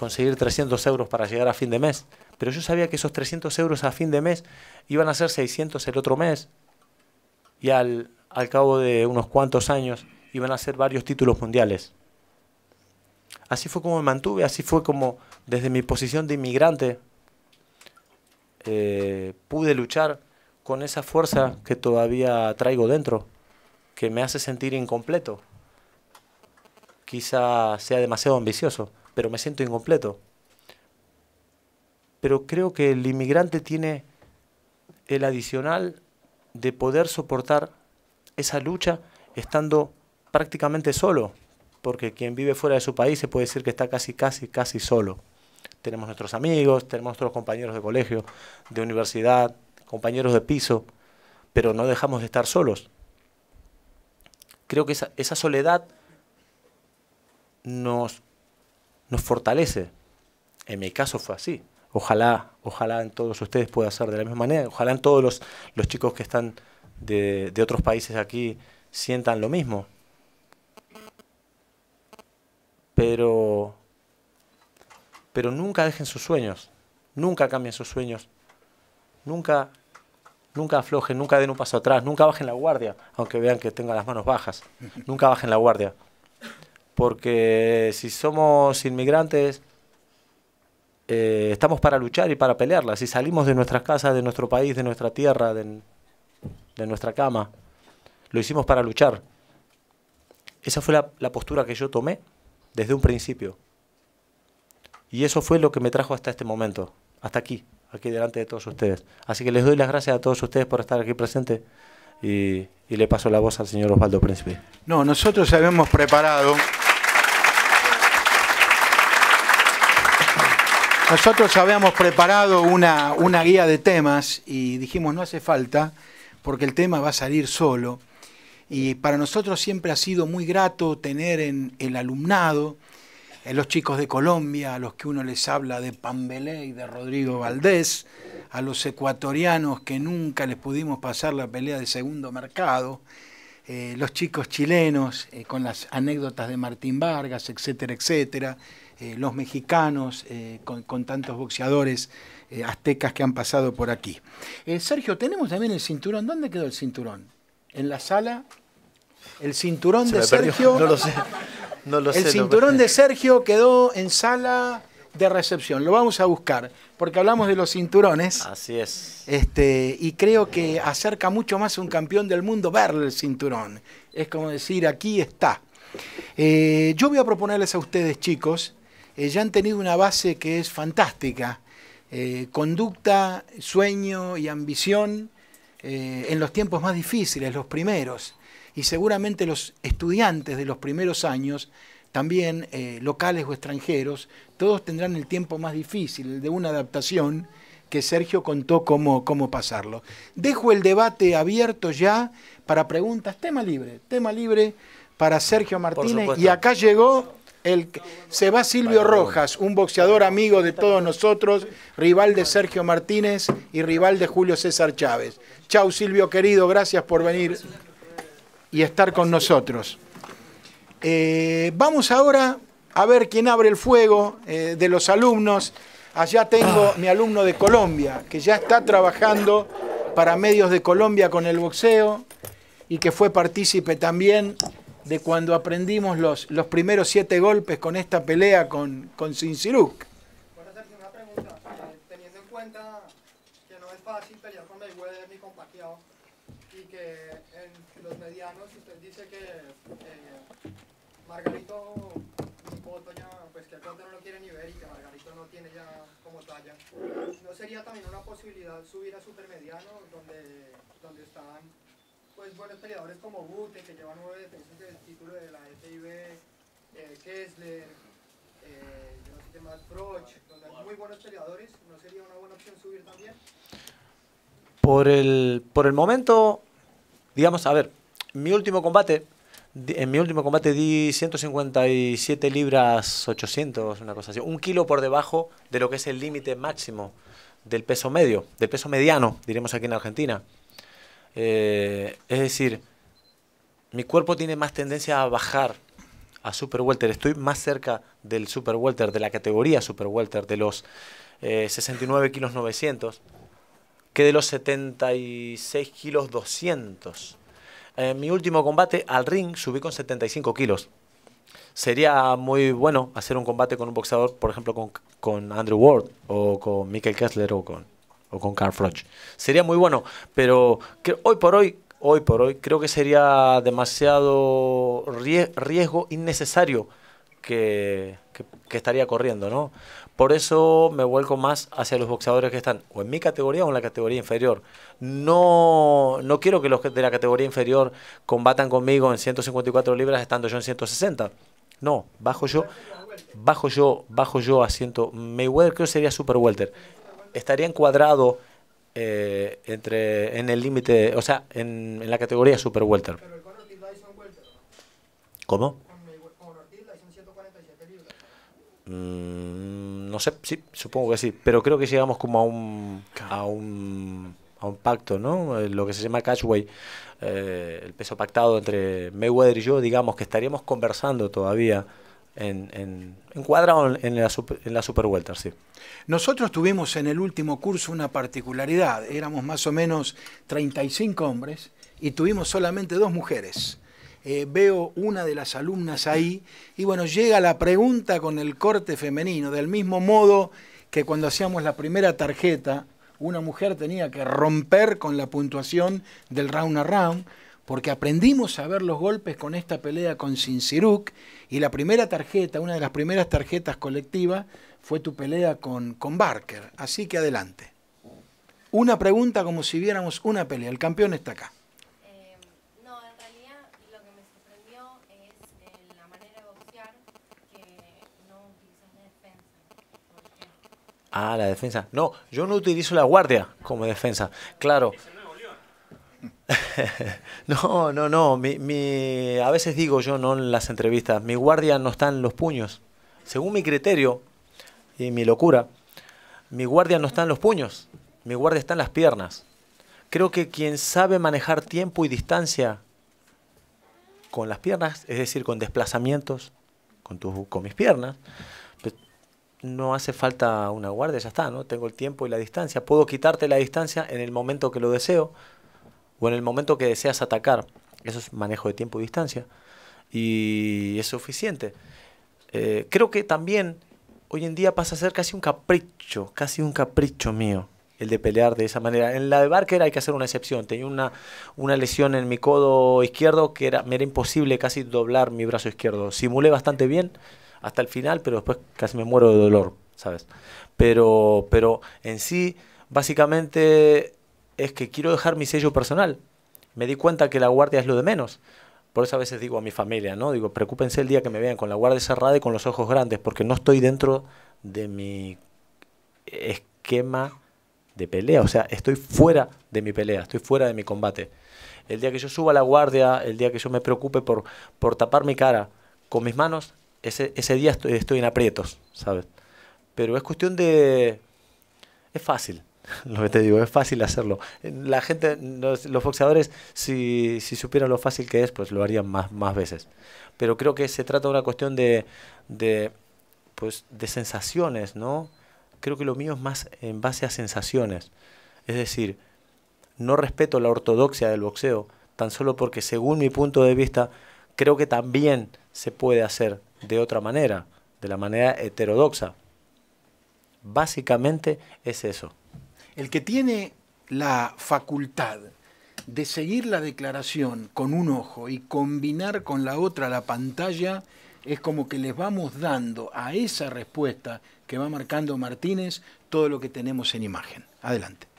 conseguir 300 euros para llegar a fin de mes. Pero yo sabía que esos 300 euros a fin de mes iban a ser 600 el otro mes. Y al, cabo de unos cuantos años iban a ser varios títulos mundiales. Así fue como me mantuve, así fue como desde mi posición de inmigrante eh, pude luchar con esa fuerza que todavía traigo dentro, que me hace sentir incompleto. Quizá sea demasiado ambicioso, pero me siento incompleto. Pero creo que el inmigrante tiene el adicional de poder soportar esa lucha estando prácticamente solo, porque quien vive fuera de su país se puede decir que está casi, casi, casi solo. Tenemos nuestros amigos, tenemos nuestros compañeros de colegio, de universidad, compañeros de piso, pero no dejamos de estar solos. Creo que esa, soledad nos nos fortalece. En mi caso fue así. Ojalá, ojalá en todos ustedes pueda ser de la misma manera. Ojalá en todos los, chicos que están de, otros países aquí sientan lo mismo. Pero, pero nunca dejen sus sueños. Nunca cambien sus sueños. Nunca, nunca aflojen, nunca den un paso atrás, nunca bajen la guardia, aunque vean que tengan las manos bajas. Nunca bajen la guardia porque si somos inmigrantes, eh, estamos para luchar y para pelearla. Si salimos de nuestras casas, de nuestro país, de nuestra tierra, de, nuestra cama, lo hicimos para luchar. Esa fue la, postura que yo tomé desde un principio. Y eso fue lo que me trajo hasta este momento, hasta aquí, aquí delante de todos ustedes. Así que les doy las gracias a todos ustedes por estar aquí presente y, y le paso la voz al señor Osvaldo Príncipe. No, nosotros habíamos preparado... Nosotros habíamos preparado una, guía de temas y dijimos no hace falta porque el tema va a salir solo. Y para nosotros siempre ha sido muy grato tener en el alumnado, en los chicos de Colombia, a los que uno les habla de Pambelé y de Rodrigo Valdés, a los ecuatorianos que nunca les pudimos pasar la pelea de segundo mercado, eh, los chicos chilenos eh, con las anécdotas de Martín Vargas, etcétera, etcétera, eh, los mexicanos con, tantos boxeadores aztecas que han pasado por aquí. Sergio, tenemos también el cinturón. ¿Dónde quedó el cinturón? ¿En la sala? El cinturón de Sergio. No lo sé. el cinturón de Sergio quedó en sala de recepción. Lo vamos a buscar, porque hablamos de los cinturones. Así es. Este, y creo que acerca mucho más a un campeón del mundo verle el cinturón. Es como decir, aquí está. Eh, yo voy a proponerles a ustedes, chicos, eh, ya han tenido una base que es fantástica. Eh, conducta, sueño y ambición en los tiempos más difíciles, los primeros. Y seguramente los estudiantes de los primeros años también eh, locales o extranjeros, todos tendrán el tiempo más difícil, de una adaptación, que Sergio contó cómo, cómo pasarlo. Dejo el debate abierto ya para preguntas, tema libre, tema libre para Sergio Martínez. Y acá llegó el, se va Silvio Rojas, un boxeador amigo de todos nosotros, rival de Sergio Martínez y rival de Julio César Chávez. Chau Silvio querido, gracias por venir y estar con nosotros. Eh, vamos ahora a ver quién abre el fuego eh, de los alumnos. Allá tengo mi alumno de Colombia, que ya está trabajando para medios de Colombia con el boxeo y que fue partícipe también de cuando aprendimos los, los primeros siete golpes con esta pelea con, con Sinciruk. Eh, y que en los medianos usted dice que Margarito, mi foto ya, pues que el plato no lo quiere ni ver y que Margarito no tiene ya como talla. ¿No sería también una posibilidad subir a supermediano donde, donde están pues buenos peleadores como Bute, que lleva nueve defensas del título de la FIB, eh, Kessler, eh, yo no sé qué más, donde hay muy buenos peleadores? ¿No sería una buena opción subir también? Por el, por el momento, digamos, a ver, mi último combate en mi último combate di 157 libras 800, una cosa así. Un kilo por debajo de lo que es el límite máximo del peso medio, del peso mediano, diremos aquí en Argentina. Eh, es decir, mi cuerpo tiene más tendencia a bajar a super welter. Estoy más cerca del super welter, de la categoría super welter, de los 69 eh, kilos 900, que de los 76 kilos 200 en mi último combate al ring subí con 75 kilos. Sería muy bueno hacer un combate con un boxeador, por ejemplo, con, con Andrew Ward o con Michael Kessler o con, o con Carl Froch. Sería muy bueno, pero hoy por hoy, hoy por hoy, creo que sería demasiado riesgo innecesario que, que, estaría corriendo, ¿no? Por eso me vuelco más hacia los boxeadores que están o en mi categoría o en la categoría inferior. No, no quiero que los de la categoría inferior combatan conmigo en 154 libras estando yo en 160. No, bajo yo, bajo yo, bajo yo a 100. Mayweather creo sería super welter. Estaría encuadrado eh, entre en el límite, o sea, en, en, la categoría super welter. ¿Cómo? Mm, no sé, sí, supongo que sí, pero creo que llegamos como a un, a un, a un pacto, ¿no? Eh, lo que se llama catchway, eh, el peso pactado entre Mayweather y yo, digamos que estaríamos conversando todavía en, en, o en la, super, en la sí. Nosotros tuvimos en el último curso una particularidad, éramos más o menos 35 hombres y tuvimos solamente dos mujeres. Eh, veo una de las alumnas ahí, y bueno, llega la pregunta con el corte femenino, del mismo modo que cuando hacíamos la primera tarjeta, una mujer tenía que romper con la puntuación del round a round, porque aprendimos a ver los golpes con esta pelea con siruk y la primera tarjeta, una de las primeras tarjetas colectivas, fue tu pelea con, con Barker. Así que adelante. Una pregunta como si viéramos una pelea. El campeón está acá. Ah, la defensa. No, yo no utilizo la guardia como defensa. Claro. no, no, no. mi, a veces digo yo, no en las entrevistas, mi guardia no está en los puños. Según mi criterio y mi locura, mi guardia no está en los puños. Mi guardia está en las piernas. Creo que quien sabe manejar tiempo y distancia con las piernas, es decir, con desplazamientos, con, con mis piernas, no hace falta una guardia, ya está, ¿no? Tengo el tiempo y la distancia. Puedo quitarte la distancia en el momento que lo deseo o en el momento que deseas atacar. Eso es manejo de tiempo y distancia. Y es suficiente. Eh, creo que también hoy en día pasa a ser casi un capricho, casi un capricho mío el de pelear de esa manera. En la de Barker hay que hacer una excepción. Tenía una, lesión en mi codo izquierdo que era, me era imposible casi doblar mi brazo izquierdo. Simulé bastante bien, hasta el final, pero después casi me muero de dolor, ¿sabes? Pero, pero en sí, básicamente es que quiero dejar mi sello personal. Me di cuenta que la guardia es lo de menos. Por eso a veces digo a mi familia, ¿no? Digo, preocúpense el día que me vean con la guardia cerrada y con los ojos grandes, porque no estoy dentro de mi esquema de pelea. O sea, estoy fuera de mi pelea, estoy fuera de mi combate. El día que yo suba a la guardia, el día que yo me preocupe por, por tapar mi cara con mis manos, ese, ese día estoy, estoy, en aprietos, ¿sabes? Pero es cuestión de... Es fácil, lo que te digo, es fácil hacerlo. La gente, los, boxeadores, si, si, supieran lo fácil que es, pues lo harían más, más veces. Pero creo que se trata de una cuestión de, de, pues, de sensaciones, ¿no? Creo que lo mío es más en base a sensaciones. Es decir, no respeto la ortodoxia del boxeo, tan solo porque según mi punto de vista, creo que también se puede hacer de otra manera, de la manera heterodoxa. Básicamente es eso. El que tiene la facultad de seguir la declaración con un ojo y combinar con la otra la pantalla, es como que les vamos dando a esa respuesta que va marcando Martínez todo lo que tenemos en imagen. Adelante.